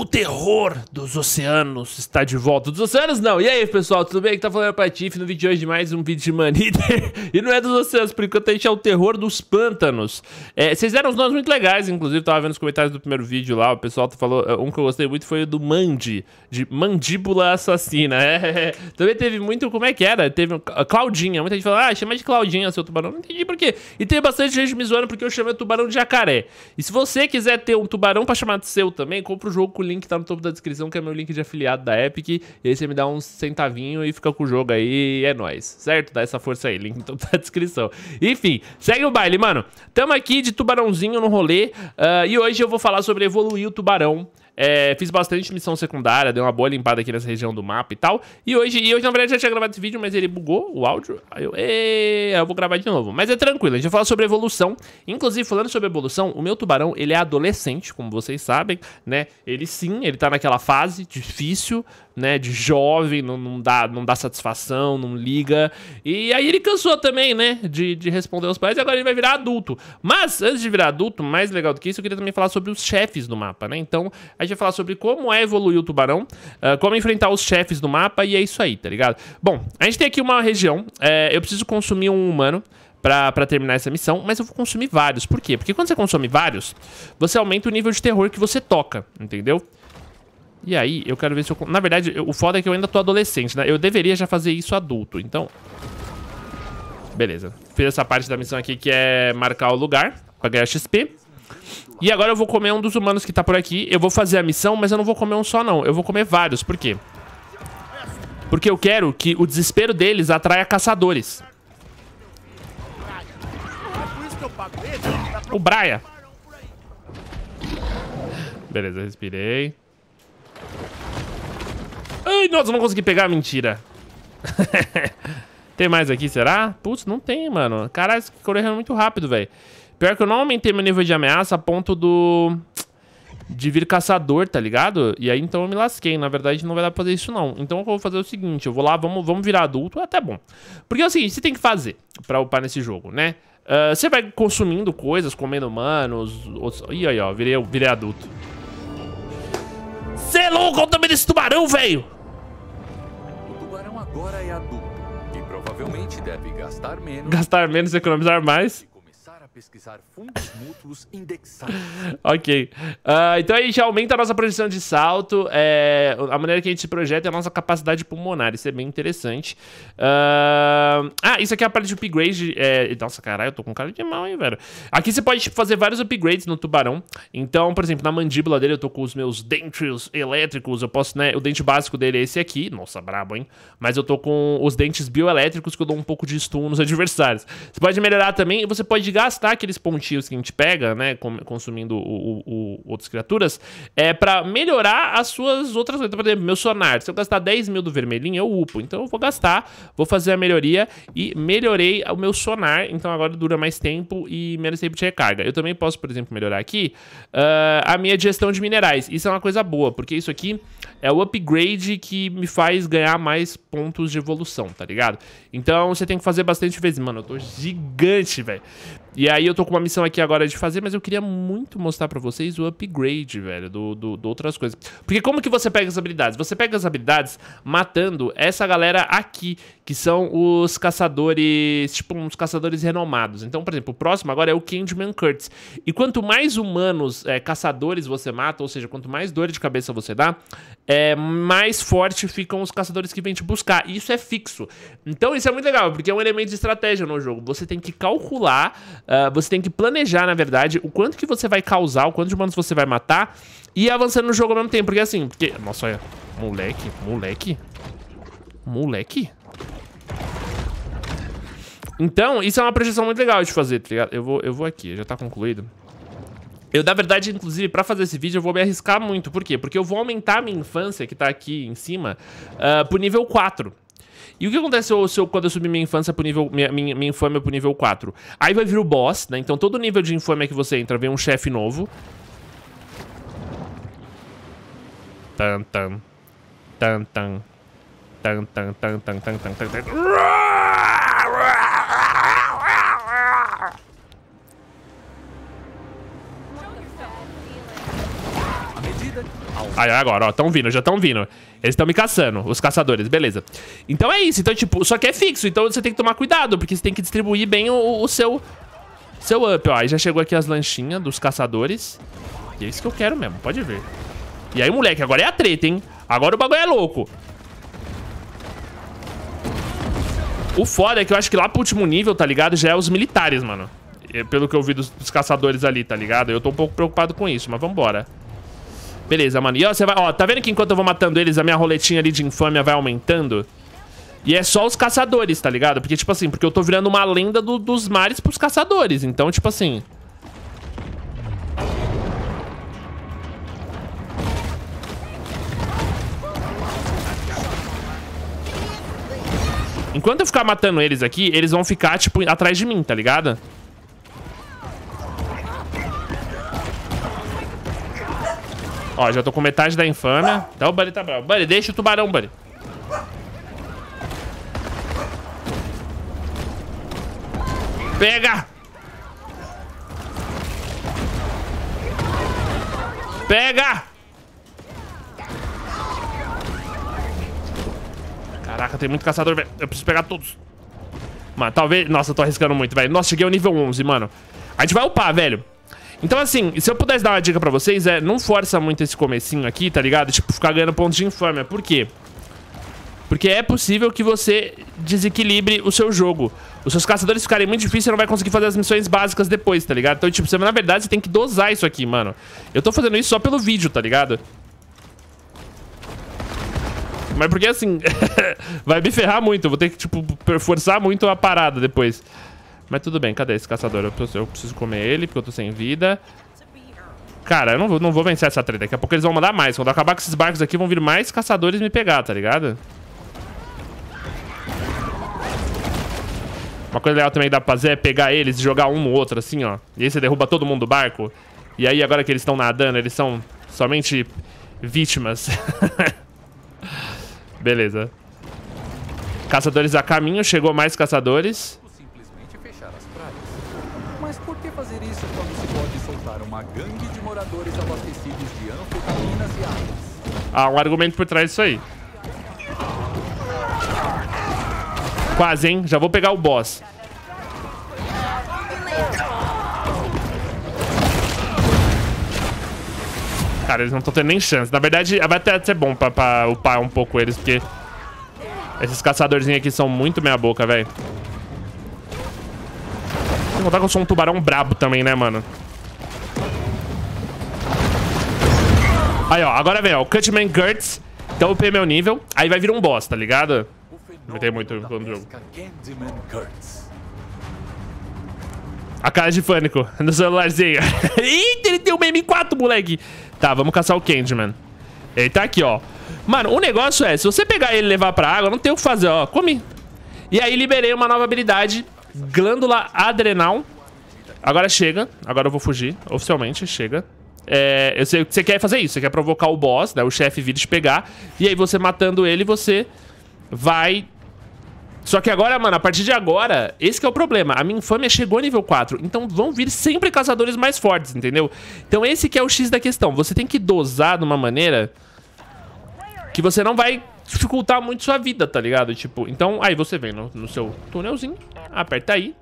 O terror dos oceanos está de volta. Dos oceanos não. E aí, pessoal, tudo bem? Aqui tá falando pra Tiff no vídeo de hoje de mais um vídeo de Maniter. e não é dos oceanos, por enquanto a gente é o terror dos pântanos. É, vocês deram uns nomes muito legais, inclusive, tava vendo os comentários do primeiro vídeo lá, o pessoal tá falou, é, um que eu gostei muito foi o do Mandi, de Mandíbula Assassina. É, também teve muito, como é que era? Teve a Claudinha, muita gente falou, ah, chama de Claudinha seu tubarão. Não entendi por quê. E tem bastante gente me zoando porque eu chamei o tubarão de jacaré. E se você quiser ter um tubarão pra chamar de seu também, compra o jogo com link tá no topo da descrição, que é meu link de afiliado da Epic. E aí você me dá um centavinho e fica com o jogo aí, e é nóis, certo? Dá essa força aí, link no topo da descrição. Enfim, segue o baile, mano. Tamo aqui de tubarãozinho no rolê. Uh, e hoje eu vou falar sobre evoluir o tubarão. É, fiz bastante missão secundária, dei uma boa limpada aqui nessa região do mapa e tal. E hoje, e hoje na verdade, já tinha gravado esse vídeo, mas ele bugou o áudio. Aí eu, eu vou gravar de novo. Mas é tranquilo, a gente vai falar sobre evolução. Inclusive, falando sobre evolução, o meu tubarão, ele é adolescente, como vocês sabem, né? Ele sim, ele tá naquela fase difícil, né? De jovem, não, não, dá, não dá satisfação, não liga. E aí ele cansou também, né? De, de responder aos pais e agora ele vai virar adulto. Mas, antes de virar adulto, mais legal do que isso, eu queria também falar sobre os chefes do mapa, né? Então, a gente vai falar sobre como é evoluir o tubarão, uh, como enfrentar os chefes do mapa e é isso aí, tá ligado? Bom, a gente tem aqui uma região, é, eu preciso consumir um humano para terminar essa missão, mas eu vou consumir vários. Por quê? Porque quando você consome vários, você aumenta o nível de terror que você toca, entendeu? E aí, eu quero ver se eu... Na verdade, eu, o foda é que eu ainda tô adolescente, né? Eu deveria já fazer isso adulto, então... Beleza. Fiz essa parte da missão aqui que é marcar o lugar pra ganhar XP. E agora eu vou comer um dos humanos que tá por aqui. Eu vou fazer a missão, mas eu não vou comer um só, não. Eu vou comer vários. Por quê? Porque eu quero que o desespero deles atraia caçadores. O Braia. Beleza, respirei. Ai, nossa, não consegui pegar. Mentira. tem mais aqui, será? Putz, não tem, mano. Caralho, correndo é muito rápido, velho. Pior que eu não aumentei meu nível de ameaça a ponto do... De vir caçador, tá ligado? E aí então eu me lasquei. Na verdade não vai dar pra fazer isso não. Então eu vou fazer é o seguinte. Eu vou lá, vamos, vamos virar adulto. É até bom. Porque é o seguinte, você tem que fazer pra upar nesse jogo, né? Uh, você vai consumindo coisas, comendo humanos... Outros... Ih, aí ó, virei, virei adulto. Cê é louco, olha o tamanho desse tubarão, velho! O tubarão agora é adulto. E provavelmente deve gastar menos... Gastar menos e economizar mais pesquisar fundos mútuos indexados. ok. Uh, então a gente aumenta a nossa projeção de salto, é, a maneira que a gente se projeta é a nossa capacidade pulmonar, isso é bem interessante. Uh, ah, isso aqui é a parte de upgrade. É, nossa, caralho, eu tô com cara de mal, hein, velho. Aqui você pode fazer vários upgrades no tubarão. Então, por exemplo, na mandíbula dele eu tô com os meus dentes elétricos, eu posso, né, o dente básico dele é esse aqui, nossa, brabo, hein? Mas eu tô com os dentes bioelétricos que eu dou um pouco de stun nos adversários. Você pode melhorar também e você pode gastar gastar aqueles pontinhos que a gente pega, né, consumindo o, o, o outras criaturas, é para melhorar as suas outras coisas. Então, por exemplo, meu sonar. Se eu gastar 10 mil do vermelhinho, eu upo. Então eu vou gastar, vou fazer a melhoria e melhorei o meu sonar. Então agora dura mais tempo e menos tempo de recarga. Eu também posso, por exemplo, melhorar aqui uh, a minha digestão de minerais. Isso é uma coisa boa, porque isso aqui é o upgrade que me faz ganhar mais pontos de evolução, tá ligado? Então você tem que fazer bastante vezes. Mano, eu tô gigante, velho. E aí eu tô com uma missão aqui agora de fazer, mas eu queria muito mostrar pra vocês o upgrade, velho, do, do, do outras coisas. Porque como que você pega as habilidades? Você pega as habilidades matando essa galera aqui, que são os caçadores, tipo, uns caçadores renomados. Então, por exemplo, o próximo agora é o Candyman Kurtz. E quanto mais humanos, é, caçadores você mata, ou seja, quanto mais dor de cabeça você dá, é, mais forte ficam os caçadores que vêm te buscar. isso é fixo. Então isso é muito legal, porque é um elemento de estratégia no jogo. Você tem que calcular, uh, você tem que planejar, na verdade, o quanto que você vai causar, o quanto de humanos você vai matar e avançando no jogo ao mesmo tempo. Porque assim, porque... Nossa, olha. Moleque, moleque. Moleque. Então, isso é uma projeção muito legal de fazer, tá ligado? Eu vou, eu vou aqui, já tá concluído. Eu, na verdade, inclusive, para fazer esse vídeo, eu vou me arriscar muito. Por quê? Porque eu vou aumentar a minha infância, que tá aqui em cima, uh, pro nível 4. E o que acontece se eu, quando eu subir minha infância pro nível. Minha, minha, minha infâmia pro nível 4? Aí vai vir o boss, né? Então todo nível de infâmia que você entra vem um chefe novo. Tan tan. Tan tan. Tan tan tan tan tan tan tan tan. Aí, agora, ó, tão vindo, já tão vindo. Eles estão me caçando, os caçadores, beleza. Então é isso, então, tipo, só que é fixo, então você tem que tomar cuidado, porque você tem que distribuir bem o, o seu, seu up, ó. Aí já chegou aqui as lanchinhas dos caçadores. E é isso que eu quero mesmo, pode ver. E aí, moleque, agora é a treta, hein? Agora o bagulho é louco. O foda é que eu acho que lá pro último nível, tá ligado? Já é os militares, mano. É, pelo que eu vi dos, dos caçadores ali, tá ligado? Eu tô um pouco preocupado com isso, mas vambora. Beleza, mano. E ó, você vai... Ó, tá vendo que enquanto eu vou matando eles, a minha roletinha ali de infâmia vai aumentando? E é só os caçadores, tá ligado? Porque, tipo assim, porque eu tô virando uma lenda do, dos mares pros caçadores. Então, tipo assim... Enquanto eu ficar matando eles aqui, eles vão ficar, tipo, atrás de mim, tá ligado? Ó, já tô com metade da infâmia. Então o Buddy tá bravo. Buddy, deixa o tubarão, Buddy. Pega! Pega! Caraca, tem muito caçador, velho. Eu preciso pegar todos. Mano, talvez... Nossa, eu tô arriscando muito, velho. Nossa, cheguei ao nível 11, mano. A gente vai upar, velho. Então, assim, se eu pudesse dar uma dica pra vocês, é não força muito esse comecinho aqui, tá ligado? Tipo, ficar ganhando pontos de infâmia. Por quê? Porque é possível que você desequilibre o seu jogo. Os seus caçadores ficarem muito difíceis, você não vai conseguir fazer as missões básicas depois, tá ligado? Então, tipo, você, na verdade, você tem que dosar isso aqui, mano. Eu tô fazendo isso só pelo vídeo, tá ligado? Mas porque, assim, vai me ferrar muito. Eu vou ter que, tipo, forçar muito a parada depois. Mas tudo bem, cadê esse caçador? Eu preciso, eu preciso comer ele, porque eu tô sem vida. Cara, eu não vou, não vou vencer essa treta. Daqui a pouco eles vão mandar mais. Quando acabar com esses barcos aqui, vão vir mais caçadores me pegar, tá ligado? Uma coisa legal também que dá pra fazer é pegar eles e jogar um no outro, assim, ó. E aí você derruba todo mundo do barco. E aí, agora que eles estão nadando, eles são somente vítimas. Beleza. Caçadores a caminho. Chegou mais caçadores. Mas por que fazer isso quando se pode soltar uma gangue de moradores abastecidos de anfetaminas e armas? Ah, um argumento por trás disso aí. Quase, hein? Já vou pegar o boss. Cara, eles não estão tendo nem chance. Na verdade, vai até ser bom pra, pra upar um pouco eles, porque... Esses caçadorzinhos aqui são muito meia boca, velho contar que eu sou um tubarão brabo também, né, mano? Aí, ó. Agora vem, ó. O Cutman Kurtz. Então upei é meu nível. Aí vai vir um boss, tá ligado? Não tem muito no jogo. A cara de pânico no celularzinho. Eita, ele tem uma M4, moleque. Tá, vamos caçar o Candyman. Ele tá aqui, ó. Mano, o negócio é, se você pegar ele e levar pra água, não tem o que fazer, ó. Come. E aí liberei uma nova habilidade Glândula adrenal. Agora chega. Agora eu vou fugir. Oficialmente, chega. É, eu sei, você quer fazer isso. Você quer provocar o boss, né? O chefe vir te pegar. E aí você matando ele, você vai... Só que agora, mano, a partir de agora, esse é o problema. A minha infâmia chegou nível 4. Então vão vir sempre caçadores mais fortes, entendeu? Então esse que é o X da questão. Você tem que dosar de uma maneira que você não vai dificultar muito sua vida, tá ligado? Tipo, então aí você vem no, no seu túnelzinho, aperta aí.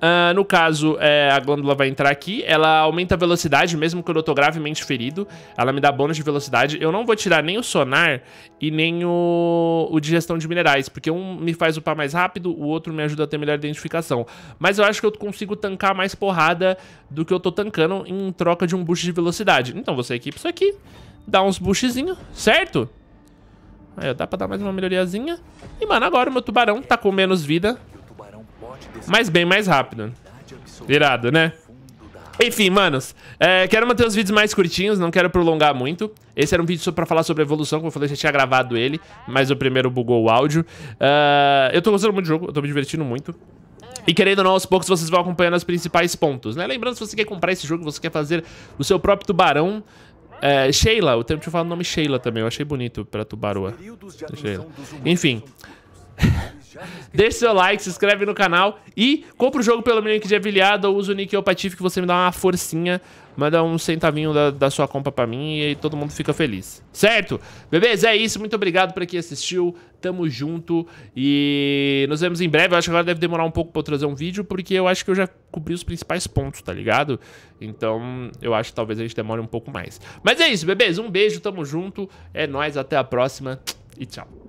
Uh, no caso, é, a glândula vai entrar aqui, ela aumenta a velocidade, mesmo que eu tô gravemente ferido, ela me dá bônus de velocidade. Eu não vou tirar nem o sonar e nem o, o digestão de minerais, porque um me faz upar mais rápido, o outro me ajuda a ter melhor identificação. Mas eu acho que eu consigo tancar mais porrada do que eu tô tancando em troca de um boost de velocidade. Então você equipa isso aqui, dá uns boostzinhos, certo? Aí, ó, dá pra dar mais uma melhoriazinha. E, mano, agora o meu tubarão tá com menos vida. Mas bem mais rápido. Irado, né? Enfim, manos, é, quero manter os vídeos mais curtinhos, não quero prolongar muito. Esse era um vídeo só pra falar sobre a evolução, como eu falei, já tinha gravado ele, mas o primeiro bugou o áudio. Uh, eu tô gostando muito do jogo, eu tô me divertindo muito. E querendo ou não, aos poucos vocês vão acompanhando os principais pontos, né? Lembrando, se você quer comprar esse jogo, você quer fazer o seu próprio tubarão, é, Sheila, o tempo de falar o nome Sheila também, eu achei bonito pra Tubarua. Sheila. Enfim. Deixe seu like, se inscreve no canal e compra o jogo pelo meu link de afiliado ou usa o nick Eopatife que você me dá uma forcinha, manda um centavinho da, da sua compra pra mim e todo mundo fica feliz. Certo? Bebês, é isso. Muito obrigado pra quem assistiu. Tamo junto e nos vemos em breve. Eu acho que agora deve demorar um pouco pra eu trazer um vídeo porque eu acho que eu já cobri os principais pontos, tá ligado? Então eu acho que talvez a gente demore um pouco mais. Mas é isso, bebês. Um beijo, tamo junto. É nóis, até a próxima e tchau.